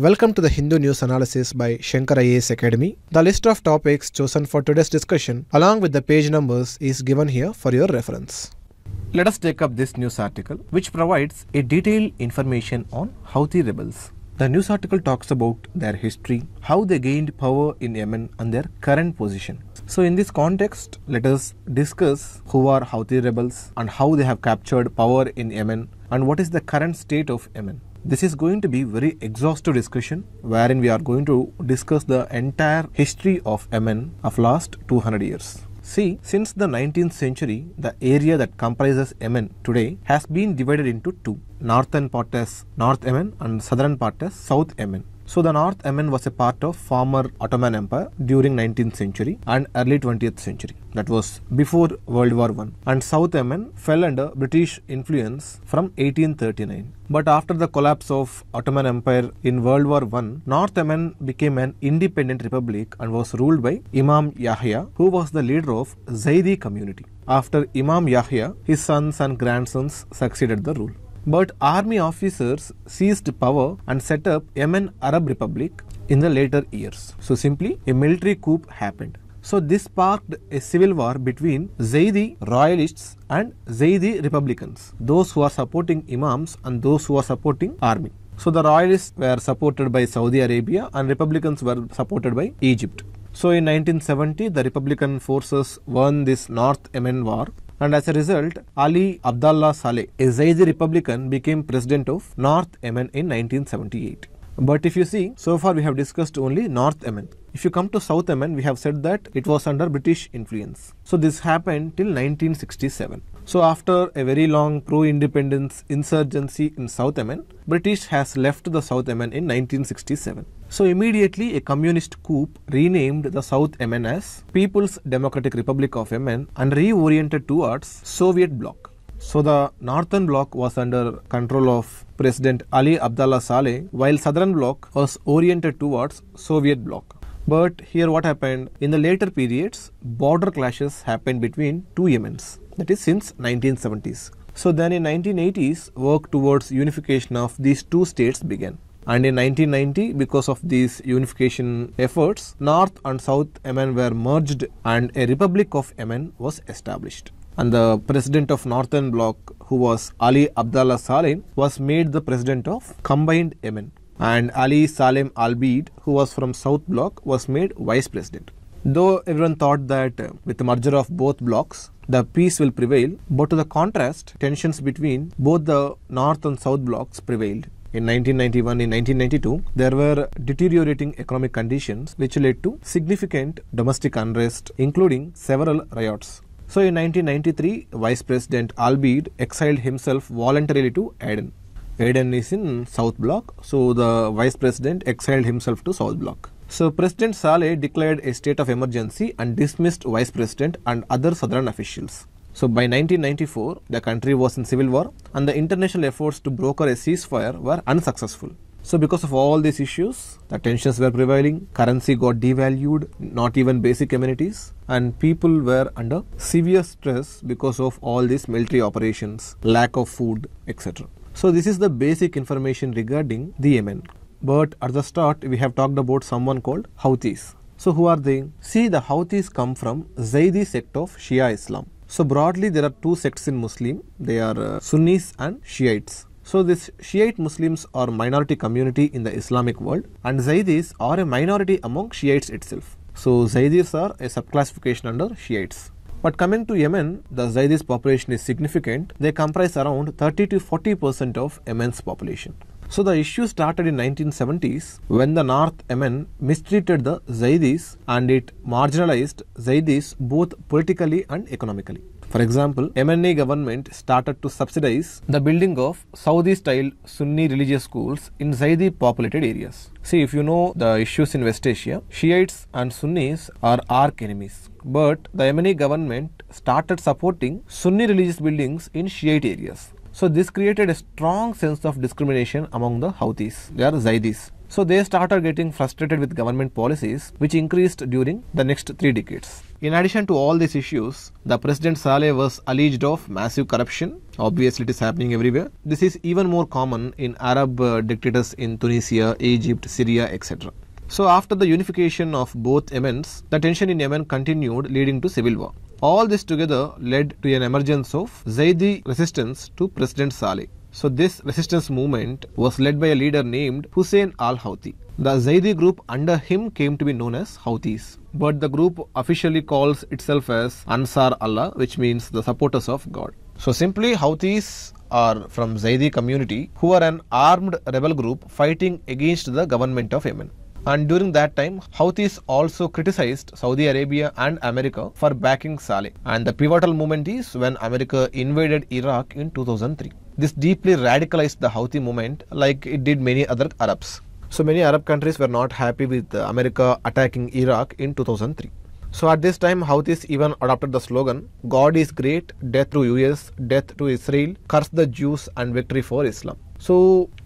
Welcome to the Hindu News Analysis by Shankar IAS Academy. The list of topics chosen for today's discussion along with the page numbers is given here for your reference. Let us take up this news article which provides a detailed information on Houthi rebels. The news article talks about their history, how they gained power in Yemen and their current position. So in this context, let us discuss who are Houthi rebels and how they have captured power in Yemen and what is the current state of Yemen. This is going to be very exhaustive discussion wherein we are going to discuss the entire history of MN of last 200 years. See, since the 19th century, the area that comprises MN today has been divided into two. Northern part as North Yemen and southern part as South Yemen. So the North Yemen was a part of former Ottoman Empire during 19th century and early 20th century. That was before World War I. And South Yemen fell under British influence from 1839. But after the collapse of Ottoman Empire in World War I, North Yemen became an independent republic and was ruled by Imam Yahya, who was the leader of Zaidi community. After Imam Yahya, his sons and grandsons succeeded the rule. But army officers seized power and set up Yemen Arab Republic in the later years. So simply a military coup happened. So this sparked a civil war between Zaydi royalists and Zaydi republicans, those who are supporting imams and those who are supporting army. So the royalists were supported by Saudi Arabia and republicans were supported by Egypt. So in 1970, the Republican forces won this North Yemen War and as a result, Ali Abdallah Saleh, a Zaidi Republican, became president of North Yemen in 1978. But if you see, so far we have discussed only North Yemen. If you come to South Yemen, we have said that it was under British influence. So this happened till 1967. So after a very long pro-independence insurgency in South Yemen, British has left the South Yemen in 1967. So immediately a communist coup renamed the South Yemen as People's Democratic Republic of Yemen and reoriented towards Soviet bloc. So the northern bloc was under control of President Ali Abdullah Saleh, while southern bloc was oriented towards Soviet bloc. But here what happened? In the later periods, border clashes happened between two Yemens, that is since 1970s. So then in 1980s, work towards unification of these two states began. And in 1990, because of these unification efforts, North and South Yemen were merged and a Republic of Yemen was established and the president of Northern Bloc, who was Ali Abdallah Saleh, was made the president of combined Yemen. And Ali Salem Al Bid, who was from South Bloc, was made vice president. Though everyone thought that uh, with the merger of both blocs, the peace will prevail, but to the contrast, tensions between both the North and South blocs prevailed. In 1991 and 1992, there were deteriorating economic conditions which led to significant domestic unrest, including several riots. So in 1993, Vice President Albeid exiled himself voluntarily to Aden. Aden is in South Block, so the Vice President exiled himself to South Block. So President Saleh declared a state of emergency and dismissed Vice President and other southern officials. So by 1994, the country was in civil war and the international efforts to broker a ceasefire were unsuccessful. So because of all these issues, the tensions were prevailing, currency got devalued, not even basic amenities, and people were under severe stress because of all these military operations, lack of food, etc. So this is the basic information regarding the Yemen. But at the start, we have talked about someone called Houthis. So who are they? See, the Houthis come from Zaidi sect of Shia Islam. So broadly, there are two sects in Muslim. They are uh, Sunnis and Shiites. So this Shiite Muslims are minority community in the Islamic world and Zaydis are a minority among Shiites itself. So Zaydis are a subclassification under Shiites. But coming to Yemen, the Zaydis population is significant. They comprise around 30 to 40% of Yemen's population. So the issue started in 1970s when the North Yemen mistreated the Zaydis and it marginalized Zaydis both politically and economically. For example, MNA government started to subsidize the building of Saudi-style Sunni religious schools in Zaidi populated areas. See, if you know the issues in West Asia, Shiites and Sunnis are arch enemies. But the Yemeni government started supporting Sunni religious buildings in Shiite areas. So this created a strong sense of discrimination among the Houthis. They are Zaidis. So they started getting frustrated with government policies, which increased during the next three decades. In addition to all these issues, the President Saleh was alleged of massive corruption. Obviously, it is happening everywhere. This is even more common in Arab uh, dictators in Tunisia, Egypt, Syria, etc. So after the unification of both Yemens, the tension in Yemen continued leading to civil war. All this together led to an emergence of Zaidi resistance to President Saleh. So this resistance movement was led by a leader named Hussein al-Houthi. The Zaidi group under him came to be known as Houthis. But the group officially calls itself as Ansar Allah, which means the supporters of God. So simply Houthis are from Zaidi community who are an armed rebel group fighting against the government of Yemen. And during that time, Houthis also criticized Saudi Arabia and America for backing Saleh. And the pivotal moment is when America invaded Iraq in 2003. This deeply radicalized the Houthi movement like it did many other Arabs. So many Arab countries were not happy with America attacking Iraq in 2003. So at this time, Houthis even adopted the slogan, God is great, death to US, death to Israel, curse the Jews and victory for Islam. So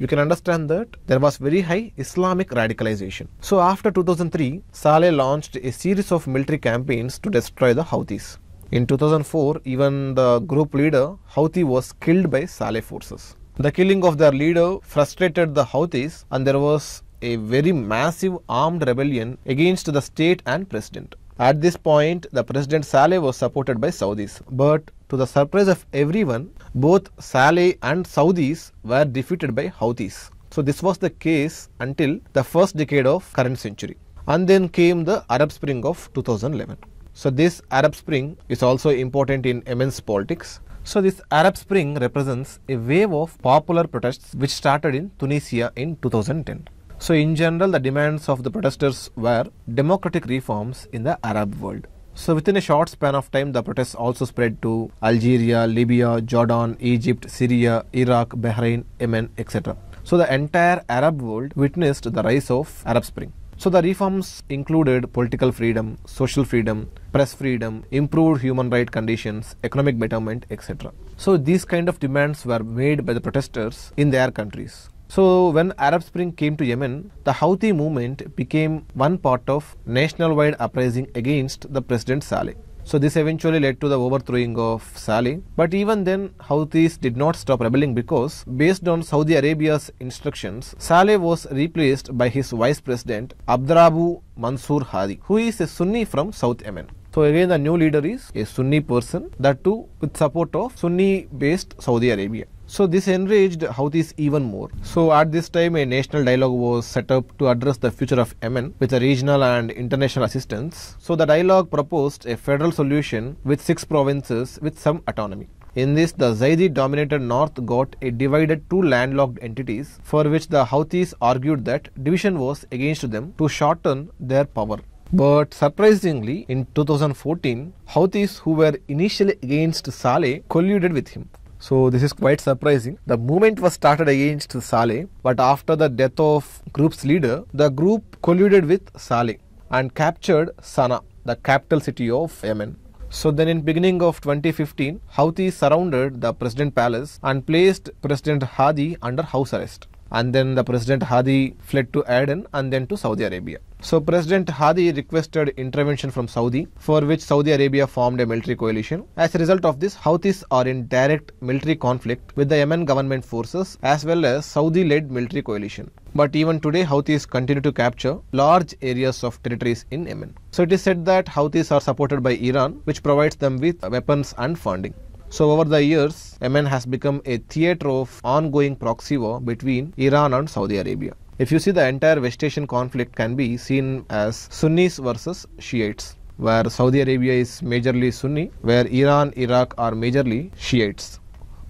you can understand that there was very high Islamic radicalization. So after 2003, Saleh launched a series of military campaigns to destroy the Houthis. In 2004, even the group leader Houthi was killed by Saleh forces. The killing of their leader frustrated the Houthis and there was a very massive armed rebellion against the state and president. At this point, the President Saleh was supported by Saudis, but to the surprise of everyone, both Saleh and Saudis were defeated by Houthis. So this was the case until the first decade of current century. And then came the Arab Spring of 2011. So this Arab Spring is also important in immense politics. So this Arab Spring represents a wave of popular protests which started in Tunisia in 2010. So in general, the demands of the protesters were democratic reforms in the Arab world. So within a short span of time, the protests also spread to Algeria, Libya, Jordan, Egypt, Syria, Iraq, Bahrain, Yemen, etc. So the entire Arab world witnessed the rise of Arab Spring. So the reforms included political freedom, social freedom, press freedom, improved human rights conditions, economic betterment, etc. So these kind of demands were made by the protesters in their countries. So when Arab Spring came to Yemen, the Houthi movement became one part of national-wide uprising against the President Saleh. So this eventually led to the overthrowing of Saleh. But even then, Houthis did not stop rebelling because, based on Saudi Arabia's instructions, Saleh was replaced by his vice president Abdurabu Mansur Hadi, who is a Sunni from South Yemen. So again, the new leader is a Sunni person, that too with support of Sunni-based Saudi Arabia. So this enraged Houthis even more. So at this time, a national dialogue was set up to address the future of Yemen with a regional and international assistance. So the dialogue proposed a federal solution with six provinces with some autonomy. In this, the Zaidi dominated north got a divided two landlocked entities for which the Houthis argued that division was against them to shorten their power. But surprisingly, in 2014, Houthis who were initially against Saleh colluded with him. So this is quite surprising. The movement was started against Saleh, but after the death of group's leader, the group colluded with Saleh and captured Sana'a, the capital city of Yemen. So then in beginning of 2015, Houthis surrounded the President Palace and placed President Hadi under house arrest and then the President Hadi fled to Aden and then to Saudi Arabia. So President Hadi requested intervention from Saudi, for which Saudi Arabia formed a military coalition. As a result of this, Houthis are in direct military conflict with the Yemen government forces as well as Saudi-led military coalition. But even today, Houthis continue to capture large areas of territories in Yemen. So it is said that Houthis are supported by Iran, which provides them with weapons and funding. So over the years, Yemen has become a theater of ongoing proxy war between Iran and Saudi Arabia. If you see the entire West Asian conflict can be seen as Sunnis versus Shiites where Saudi Arabia is majorly Sunni, where Iran, Iraq are majorly Shiites.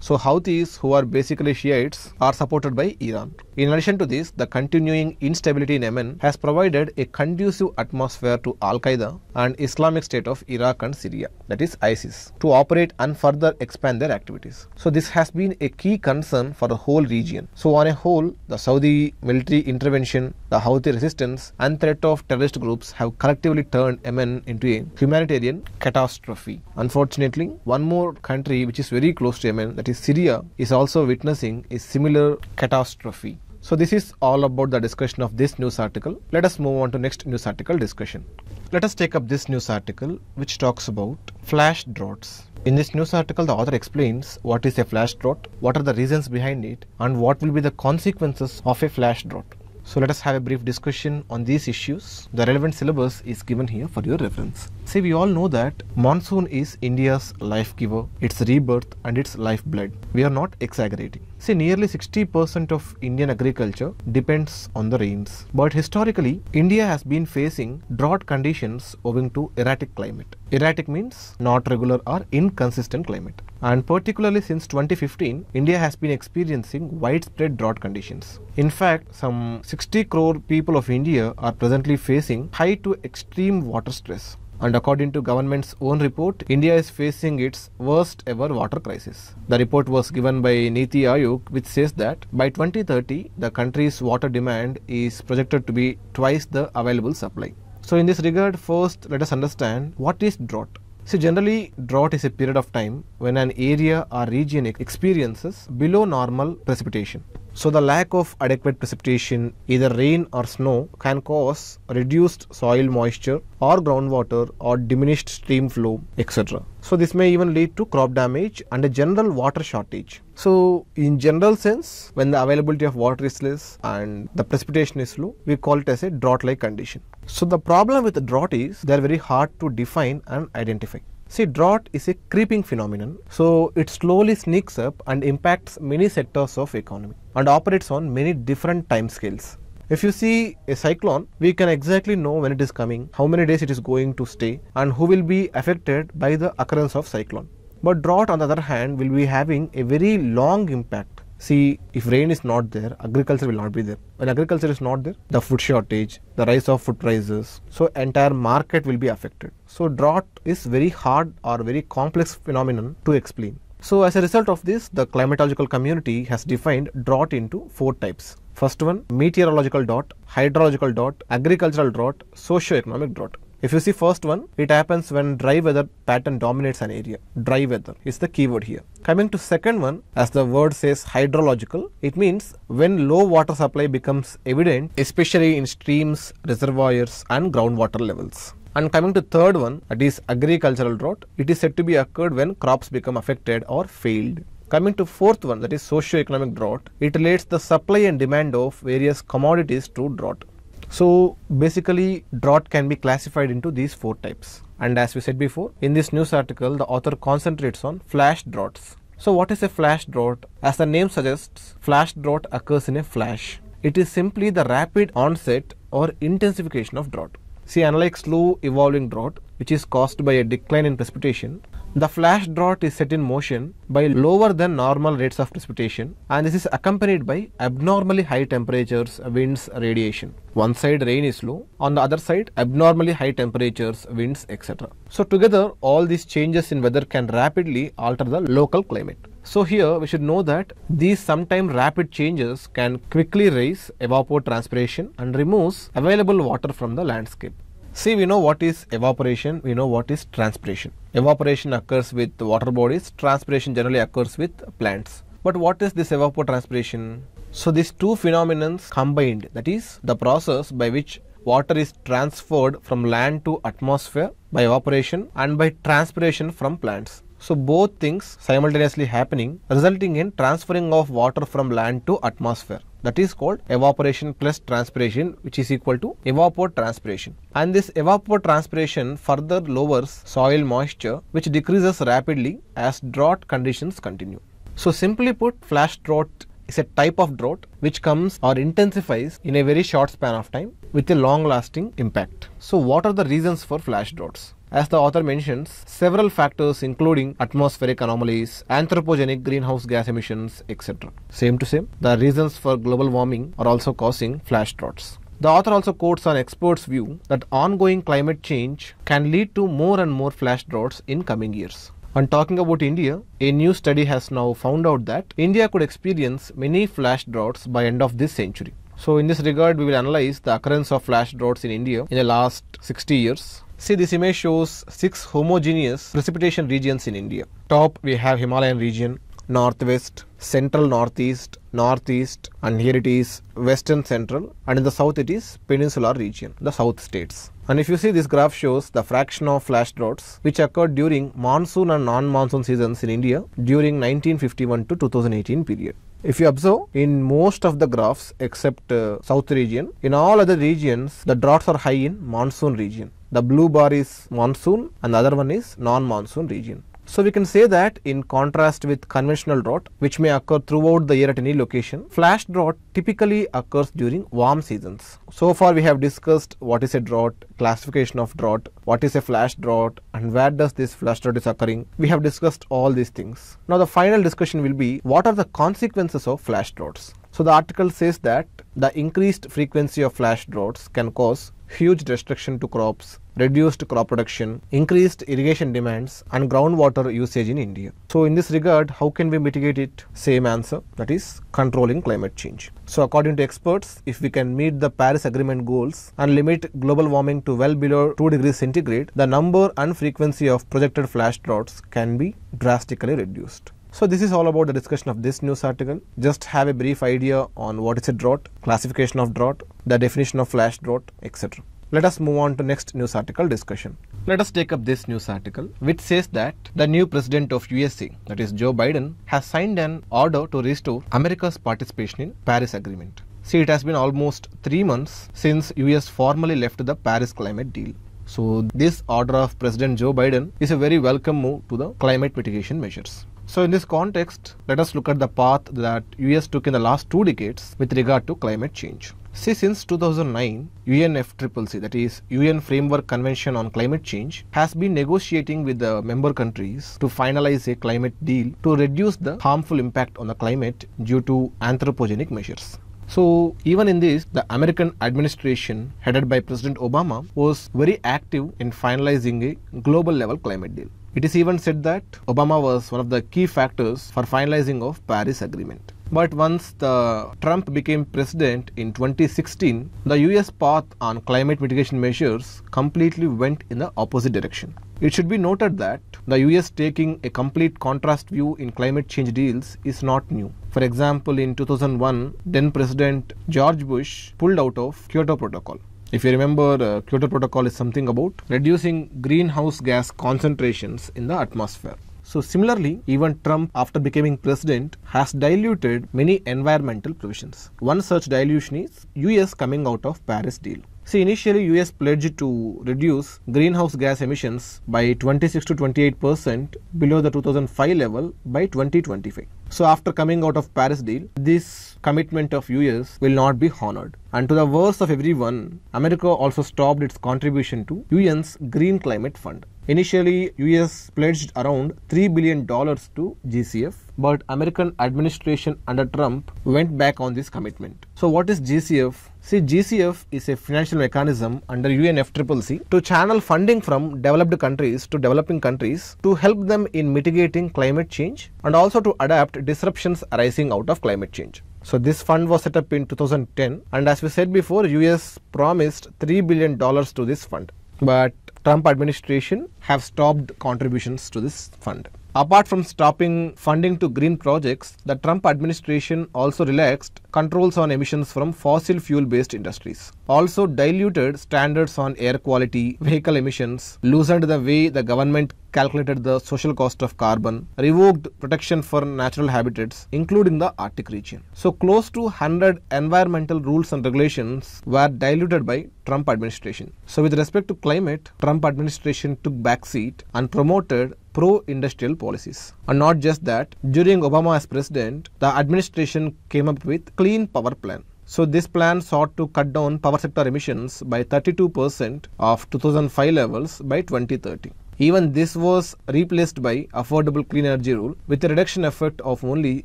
So Houthis, who are basically Shiites, are supported by Iran. In addition to this, the continuing instability in Yemen has provided a conducive atmosphere to Al Qaeda and Islamic State of Iraq and Syria, that is ISIS, to operate and further expand their activities. So, this has been a key concern for the whole region. So, on a whole, the Saudi military intervention, the Houthi resistance, and threat of terrorist groups have collectively turned Yemen into a humanitarian catastrophe. Unfortunately, one more country which is very close to Yemen, that is Syria, is also witnessing a similar catastrophe. So this is all about the discussion of this news article. Let us move on to next news article discussion. Let us take up this news article which talks about flash droughts. In this news article, the author explains what is a flash drought, what are the reasons behind it, and what will be the consequences of a flash drought. So let us have a brief discussion on these issues. The relevant syllabus is given here for your reference. See, we all know that monsoon is India's life giver, its rebirth, and its lifeblood. We are not exaggerating. See, nearly 60% of Indian agriculture depends on the rains. But historically, India has been facing drought conditions owing to erratic climate. Erratic means not regular or inconsistent climate. And particularly since 2015, India has been experiencing widespread drought conditions. In fact, some 60 crore people of India are presently facing high to extreme water stress and according to government's own report, India is facing its worst ever water crisis. The report was given by Niti Aayog which says that by 2030, the country's water demand is projected to be twice the available supply. So in this regard, first let us understand what is drought. So generally drought is a period of time when an area or region experiences below normal precipitation. So the lack of adequate precipitation, either rain or snow, can cause reduced soil moisture or groundwater or diminished stream flow, etc. So this may even lead to crop damage and a general water shortage. So in general sense, when the availability of water is less and the precipitation is low, we call it as a drought-like condition. So the problem with the drought is they are very hard to define and identify. See, drought is a creeping phenomenon, so it slowly sneaks up and impacts many sectors of economy and operates on many different time scales. If you see a cyclone, we can exactly know when it is coming, how many days it is going to stay and who will be affected by the occurrence of cyclone. But drought on the other hand will be having a very long impact See, if rain is not there, agriculture will not be there. When agriculture is not there, the food shortage, the rise of food prices, so entire market will be affected. So drought is very hard or very complex phenomenon to explain. So as a result of this, the climatological community has defined drought into four types. First one, meteorological drought, hydrological drought, agricultural drought, socio-economic drought. If you see first one, it happens when dry weather pattern dominates an area. Dry weather is the keyword here. Coming to second one, as the word says hydrological, it means when low water supply becomes evident, especially in streams, reservoirs and groundwater levels. And coming to third one, that is agricultural drought, it is said to be occurred when crops become affected or failed. Coming to fourth one, that is socio-economic drought, it relates the supply and demand of various commodities to drought. So basically drought can be classified into these four types. And as we said before, in this news article, the author concentrates on flash droughts. So what is a flash drought? As the name suggests, flash drought occurs in a flash. It is simply the rapid onset or intensification of drought. See, unlike slow evolving drought, which is caused by a decline in precipitation, the flash drought is set in motion by lower than normal rates of precipitation and this is accompanied by abnormally high temperatures, winds, radiation. One side rain is low, on the other side abnormally high temperatures, winds, etc. So together all these changes in weather can rapidly alter the local climate. So here we should know that these sometimes rapid changes can quickly raise evapotranspiration and removes available water from the landscape. See, we know what is evaporation, we know what is transpiration. Evaporation occurs with water bodies, transpiration generally occurs with plants. But what is this evapotranspiration? So these two phenomena combined, that is the process by which water is transferred from land to atmosphere by evaporation and by transpiration from plants. So both things simultaneously happening resulting in transferring of water from land to atmosphere that is called evaporation plus transpiration which is equal to evapotranspiration and this evapotranspiration further lowers soil moisture which decreases rapidly as drought conditions continue. So simply put flash drought is a type of drought which comes or intensifies in a very short span of time with a long lasting impact. So what are the reasons for flash droughts? As the author mentions, several factors including atmospheric anomalies, anthropogenic greenhouse gas emissions, etc. Same to same, the reasons for global warming are also causing flash droughts. The author also quotes an expert's view that ongoing climate change can lead to more and more flash droughts in coming years. And talking about India, a new study has now found out that India could experience many flash droughts by end of this century. So in this regard, we will analyze the occurrence of flash droughts in India in the last 60 years See this image shows six homogeneous precipitation regions in India. Top we have Himalayan region, northwest, central northeast, northeast and here it is western central and in the south it is peninsular region, the south states. And if you see this graph shows the fraction of flash droughts which occurred during monsoon and non-monsoon seasons in India during 1951 to 2018 period. If you observe, in most of the graphs except uh, south region, in all other regions, the droughts are high in monsoon region. The blue bar is monsoon and the other one is non-monsoon region. So we can say that in contrast with conventional drought, which may occur throughout the year at any location, flash drought typically occurs during warm seasons. So far we have discussed what is a drought, classification of drought, what is a flash drought and where does this flash drought is occurring. We have discussed all these things. Now the final discussion will be what are the consequences of flash droughts. So the article says that the increased frequency of flash droughts can cause huge destruction to crops, reduced crop production, increased irrigation demands and groundwater usage in India. So in this regard, how can we mitigate it? Same answer that is controlling climate change. So according to experts, if we can meet the Paris Agreement goals and limit global warming to well below 2 degrees centigrade, the number and frequency of projected flash droughts can be drastically reduced. So this is all about the discussion of this news article. Just have a brief idea on what is a drought, classification of drought, the definition of flash drought, etc. Let us move on to next news article discussion. Let us take up this news article which says that the new president of USA that is Joe Biden has signed an order to restore America's participation in Paris agreement. See it has been almost 3 months since US formally left the Paris climate deal. So this order of President Joe Biden is a very welcome move to the climate mitigation measures. So in this context, let us look at the path that US took in the last two decades with regard to climate change. See, since 2009, UNFCCC, that is UN Framework Convention on Climate Change, has been negotiating with the member countries to finalize a climate deal to reduce the harmful impact on the climate due to anthropogenic measures. So even in this, the American administration headed by President Obama was very active in finalizing a global level climate deal. It is even said that Obama was one of the key factors for finalizing of Paris Agreement. But once the Trump became president in 2016, the US path on climate mitigation measures completely went in the opposite direction. It should be noted that the US taking a complete contrast view in climate change deals is not new. For example, in 2001, then President George Bush pulled out of Kyoto Protocol. If you remember, uh, Kyoto Protocol is something about reducing greenhouse gas concentrations in the atmosphere. So similarly, even Trump, after becoming president, has diluted many environmental provisions. One such dilution is US coming out of Paris deal. See, initially US pledged to reduce greenhouse gas emissions by 26 to 28 percent below the 2005 level by 2025. So after coming out of Paris deal, this commitment of US will not be honored. And to the worst of everyone, America also stopped its contribution to UN's Green Climate Fund. Initially, US pledged around $3 billion to GCF, but American administration under Trump went back on this commitment. So what is GCF? See, GCF is a financial mechanism under UNFCCC to channel funding from developed countries to developing countries to help them in mitigating climate change and also to adapt disruptions arising out of climate change. So this fund was set up in 2010 and as we said before, US promised $3 billion to this fund. But Trump administration have stopped contributions to this fund. Apart from stopping funding to green projects, the Trump administration also relaxed controls on emissions from fossil fuel based industries, also diluted standards on air quality, vehicle emissions, loosened the way the government calculated the social cost of carbon, revoked protection for natural habitats, including the Arctic region. So close to 100 environmental rules and regulations were diluted by Trump administration. So with respect to climate, Trump administration took backseat and promoted pro-industrial policies. And not just that, during Obama as president, the administration came up with Clean Power Plan. So this plan sought to cut down power sector emissions by 32% of 2005 levels by 2030. Even this was replaced by affordable clean energy rule with a reduction effect of only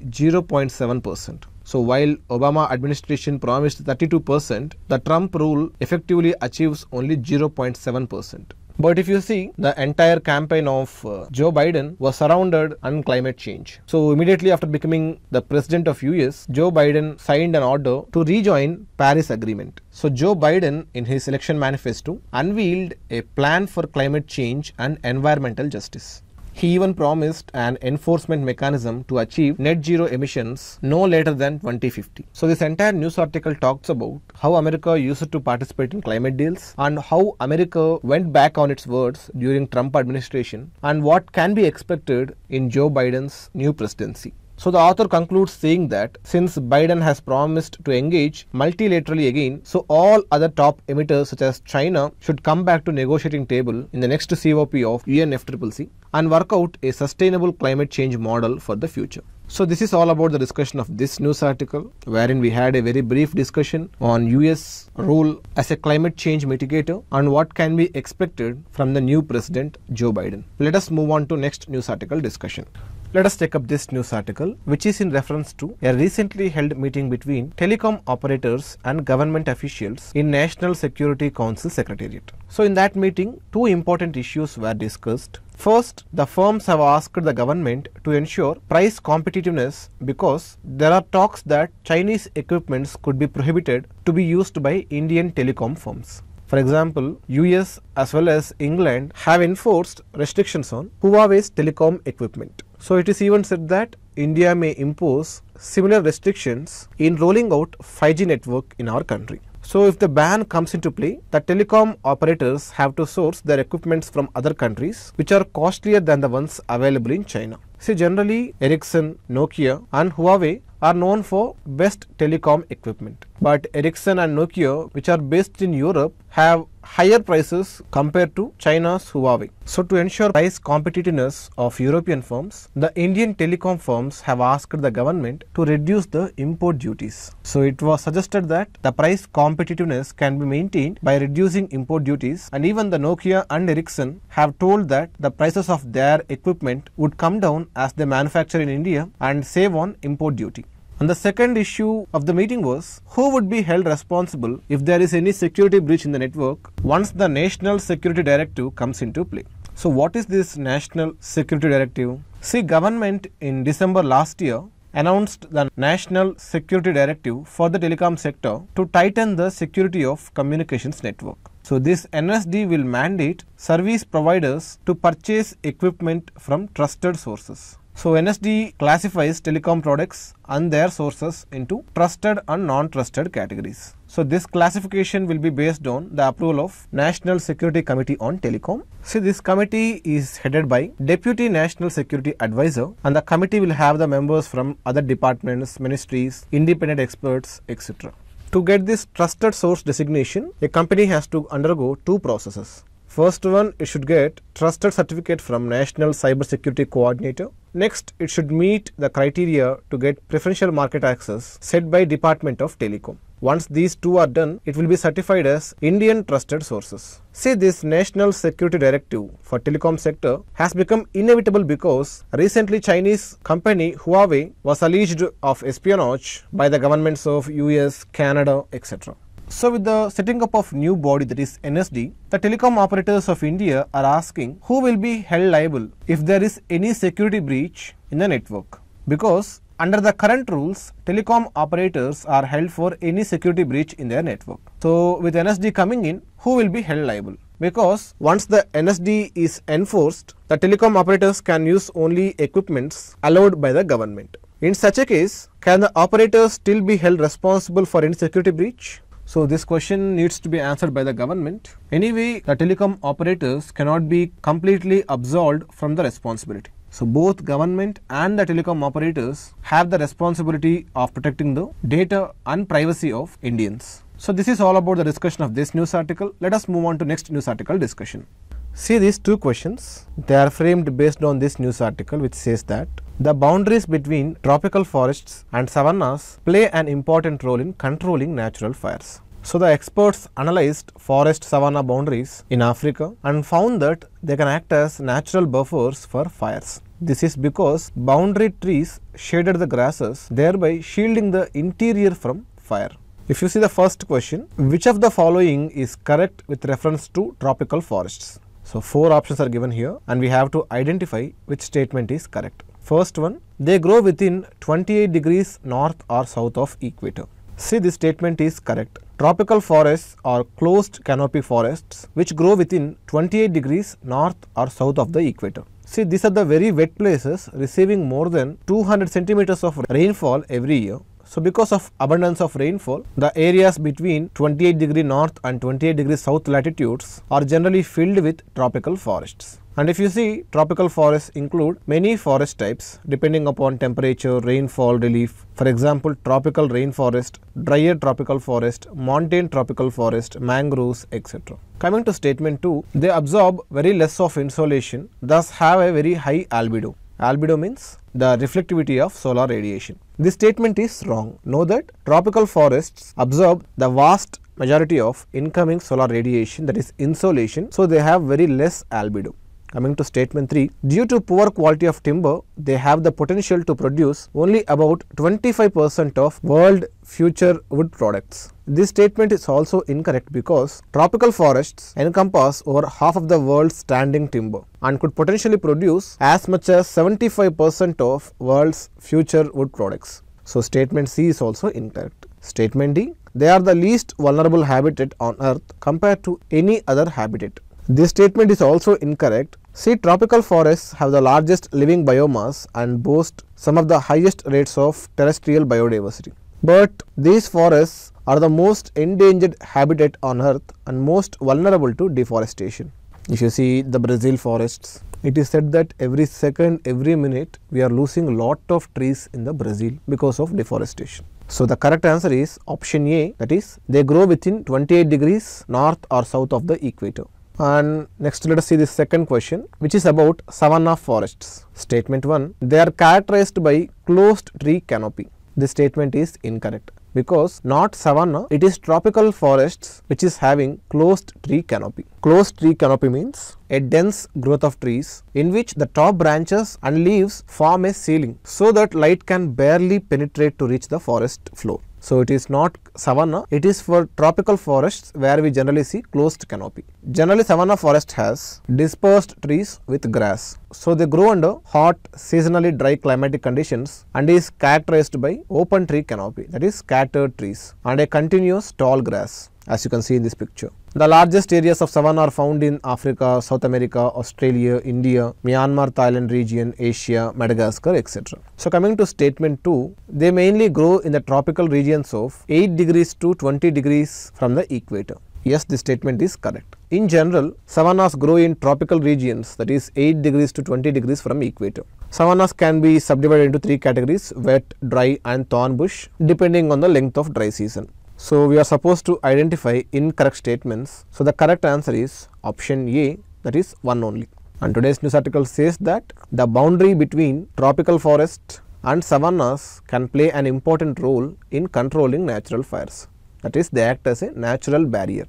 0.7%. So while Obama administration promised 32%, the Trump rule effectively achieves only 0.7%. But if you see, the entire campaign of uh, Joe Biden was surrounded on climate change. So immediately after becoming the president of US, Joe Biden signed an order to rejoin Paris Agreement. So Joe Biden in his election manifesto unveiled a plan for climate change and environmental justice. He even promised an enforcement mechanism to achieve net zero emissions no later than 2050. So this entire news article talks about how America used to participate in climate deals and how America went back on its words during Trump administration and what can be expected in Joe Biden's new presidency. So the author concludes saying that since Biden has promised to engage multilaterally again, so all other top emitters such as China should come back to negotiating table in the next COP of UNFCCC and work out a sustainable climate change model for the future. So this is all about the discussion of this news article wherein we had a very brief discussion on US role as a climate change mitigator and what can be expected from the new president Joe Biden. Let us move on to next news article discussion. Let us take up this news article, which is in reference to a recently held meeting between telecom operators and government officials in National Security Council Secretariat. So, in that meeting, two important issues were discussed. First, the firms have asked the government to ensure price competitiveness because there are talks that Chinese equipments could be prohibited to be used by Indian telecom firms. For example, US as well as England have enforced restrictions on Huawei's telecom equipment. So it is even said that India may impose similar restrictions in rolling out 5G network in our country. So if the ban comes into play, the telecom operators have to source their equipments from other countries which are costlier than the ones available in China. See generally Ericsson, Nokia and Huawei are known for best telecom equipment. But Ericsson and Nokia, which are based in Europe, have higher prices compared to China's Huawei. So to ensure price competitiveness of European firms, the Indian telecom firms have asked the government to reduce the import duties. So it was suggested that the price competitiveness can be maintained by reducing import duties and even the Nokia and Ericsson have told that the prices of their equipment would come down as they manufacture in India and save on import duty. And the second issue of the meeting was who would be held responsible if there is any security breach in the network once the National Security Directive comes into play. So what is this National Security Directive? See government in December last year announced the National Security Directive for the telecom sector to tighten the security of communications network. So this NSD will mandate service providers to purchase equipment from trusted sources. So, NSD classifies telecom products and their sources into trusted and non-trusted categories. So, this classification will be based on the approval of National Security Committee on Telecom. See, this committee is headed by Deputy National Security Advisor and the committee will have the members from other departments, ministries, independent experts, etc. To get this trusted source designation, a company has to undergo two processes. First one, it should get trusted certificate from National Cyber Security Coordinator. Next, it should meet the criteria to get preferential market access set by Department of Telecom. Once these two are done, it will be certified as Indian Trusted Sources. See, this National Security Directive for telecom sector has become inevitable because recently Chinese company Huawei was alleged of espionage by the governments of US, Canada, etc. So with the setting up of new body that is NSD, the telecom operators of India are asking who will be held liable if there is any security breach in the network. Because under the current rules, telecom operators are held for any security breach in their network. So with NSD coming in, who will be held liable? Because once the NSD is enforced, the telecom operators can use only equipments allowed by the government. In such a case, can the operators still be held responsible for any security breach? So this question needs to be answered by the government. Anyway, the telecom operators cannot be completely absolved from the responsibility. So both government and the telecom operators have the responsibility of protecting the data and privacy of Indians. So this is all about the discussion of this news article. Let us move on to next news article discussion. See these two questions. They are framed based on this news article which says that the boundaries between tropical forests and savannas play an important role in controlling natural fires. So the experts analyzed forest savanna boundaries in Africa and found that they can act as natural buffers for fires. This is because boundary trees shaded the grasses, thereby shielding the interior from fire. If you see the first question, which of the following is correct with reference to tropical forests? So four options are given here and we have to identify which statement is correct. First one, they grow within 28 degrees north or south of equator. See this statement is correct. Tropical forests are closed canopy forests which grow within 28 degrees north or south of the equator. See these are the very wet places receiving more than 200 centimeters of rainfall every year so because of abundance of rainfall, the areas between 28 degree north and 28 degree south latitudes are generally filled with tropical forests. And if you see tropical forests include many forest types depending upon temperature, rainfall, relief. For example, tropical rainforest, drier tropical forest, montane tropical forest, mangroves, etc. Coming to statement 2, they absorb very less of insolation, thus have a very high albedo. Albedo means the reflectivity of solar radiation. This statement is wrong. Know that tropical forests absorb the vast majority of incoming solar radiation that is insolation, so they have very less albedo. Coming to statement 3, due to poor quality of timber, they have the potential to produce only about 25% of world future wood products. This statement is also incorrect because tropical forests encompass over half of the world's standing timber and could potentially produce as much as 75% of world's future wood products. So statement C is also incorrect. Statement D, they are the least vulnerable habitat on earth compared to any other habitat. This statement is also incorrect See tropical forests have the largest living biomass and boast some of the highest rates of terrestrial biodiversity. But these forests are the most endangered habitat on earth and most vulnerable to deforestation. If you see the Brazil forests, it is said that every second, every minute we are losing lot of trees in the Brazil because of deforestation. So the correct answer is option A that is they grow within 28 degrees north or south of the equator. And next let us see the second question which is about savanna forests. Statement 1. They are characterized by closed tree canopy. This statement is incorrect because not savanna it is tropical forests which is having closed tree canopy. Closed tree canopy means a dense growth of trees in which the top branches and leaves form a ceiling so that light can barely penetrate to reach the forest floor. So, it is not savanna, it is for tropical forests where we generally see closed canopy. Generally savanna forest has dispersed trees with grass. So, they grow under hot seasonally dry climatic conditions and is characterized by open tree canopy that is scattered trees and a continuous tall grass as you can see in this picture. The largest areas of savanna are found in Africa, South America, Australia, India, Myanmar, Thailand region, Asia, Madagascar, etc. So coming to statement 2, they mainly grow in the tropical regions of 8 degrees to 20 degrees from the equator. Yes, this statement is correct. In general, savannas grow in tropical regions that is 8 degrees to 20 degrees from equator. Savannas can be subdivided into three categories wet, dry and thorn bush depending on the length of dry season. So, we are supposed to identify incorrect statements. So, the correct answer is option A that is 1 only. And today's news article says that the boundary between tropical forest and savannas can play an important role in controlling natural fires. That is, they act as a natural barrier.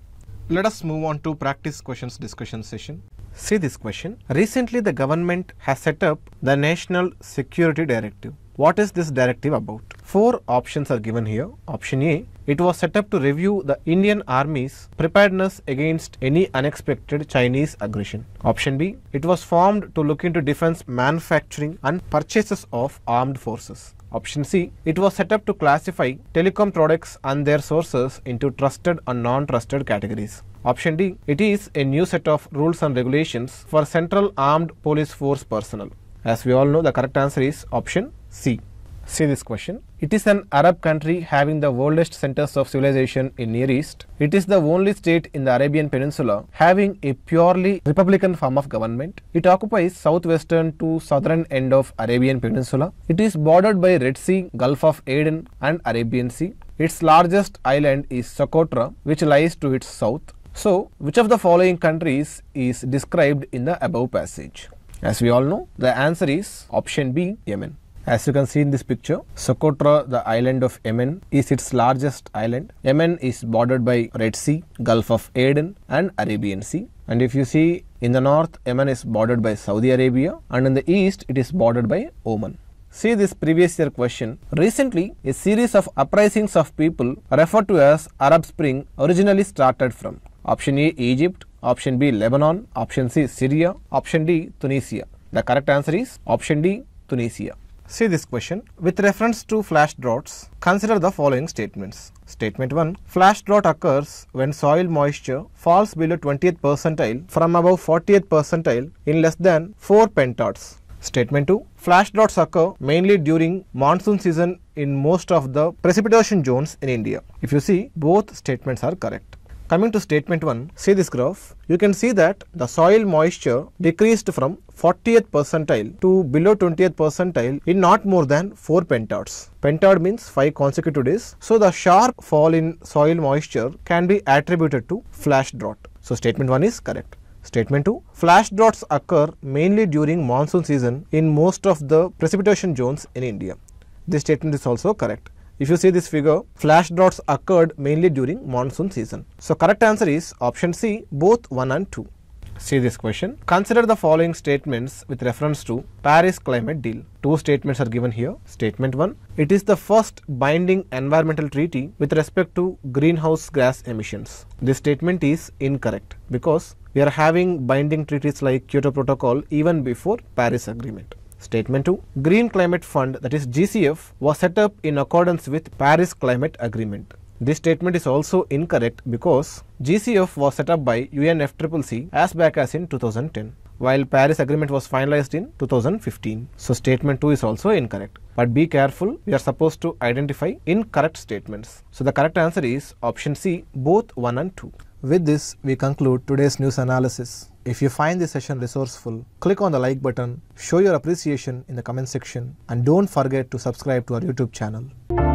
Let us move on to practice questions discussion session. See this question. Recently, the government has set up the National Security Directive what is this directive about? Four options are given here. Option A, it was set up to review the Indian Army's preparedness against any unexpected Chinese aggression. Option B, it was formed to look into defense manufacturing and purchases of armed forces. Option C, it was set up to classify telecom products and their sources into trusted and non-trusted categories. Option D, it is a new set of rules and regulations for Central Armed Police Force personnel. As we all know, the correct answer is option C. See this question. It is an Arab country having the oldest centers of civilization in Near East. It is the only state in the Arabian Peninsula having a purely republican form of government. It occupies southwestern to southern end of Arabian Peninsula. It is bordered by Red Sea, Gulf of Aden and Arabian Sea. Its largest island is Socotra which lies to its south. So, which of the following countries is described in the above passage? As we all know, the answer is option B, Yemen. As you can see in this picture, Socotra, the island of Yemen, is its largest island. Yemen is bordered by Red Sea, Gulf of Aden and Arabian Sea. And if you see in the north, Yemen is bordered by Saudi Arabia and in the east, it is bordered by Oman. See this previous year question. Recently, a series of uprisings of people referred to as Arab Spring originally started from option A Egypt, option B Lebanon, option C Syria, option D Tunisia. The correct answer is option D Tunisia. See this question. With reference to flash droughts, consider the following statements. Statement 1. Flash drought occurs when soil moisture falls below 20th percentile from above 40th percentile in less than 4 pentarts. Statement 2. Flash droughts occur mainly during monsoon season in most of the precipitation zones in India. If you see, both statements are correct. Coming to statement 1, see this graph. You can see that the soil moisture decreased from 40th percentile to below 20th percentile in not more than 4 pentards. Pentard means 5 consecutive days. So, the sharp fall in soil moisture can be attributed to flash drought. So, statement 1 is correct. Statement 2. Flash droughts occur mainly during monsoon season in most of the precipitation zones in India. This statement is also correct. If you see this figure, flash droughts occurred mainly during monsoon season. So correct answer is option C, both 1 and 2. See this question. Consider the following statements with reference to Paris climate deal. Two statements are given here. Statement 1. It is the first binding environmental treaty with respect to greenhouse gas emissions. This statement is incorrect because we are having binding treaties like Kyoto Protocol even before Paris Agreement. Statement 2. Green Climate Fund that is GCF was set up in accordance with Paris Climate Agreement. This statement is also incorrect because GCF was set up by UNFCCC as back as in 2010 while Paris Agreement was finalized in 2015. So statement 2 is also incorrect. But be careful, we are supposed to identify incorrect statements. So the correct answer is option C, both 1 and 2. With this, we conclude today's news analysis. If you find this session resourceful, click on the like button, show your appreciation in the comment section and don't forget to subscribe to our YouTube channel.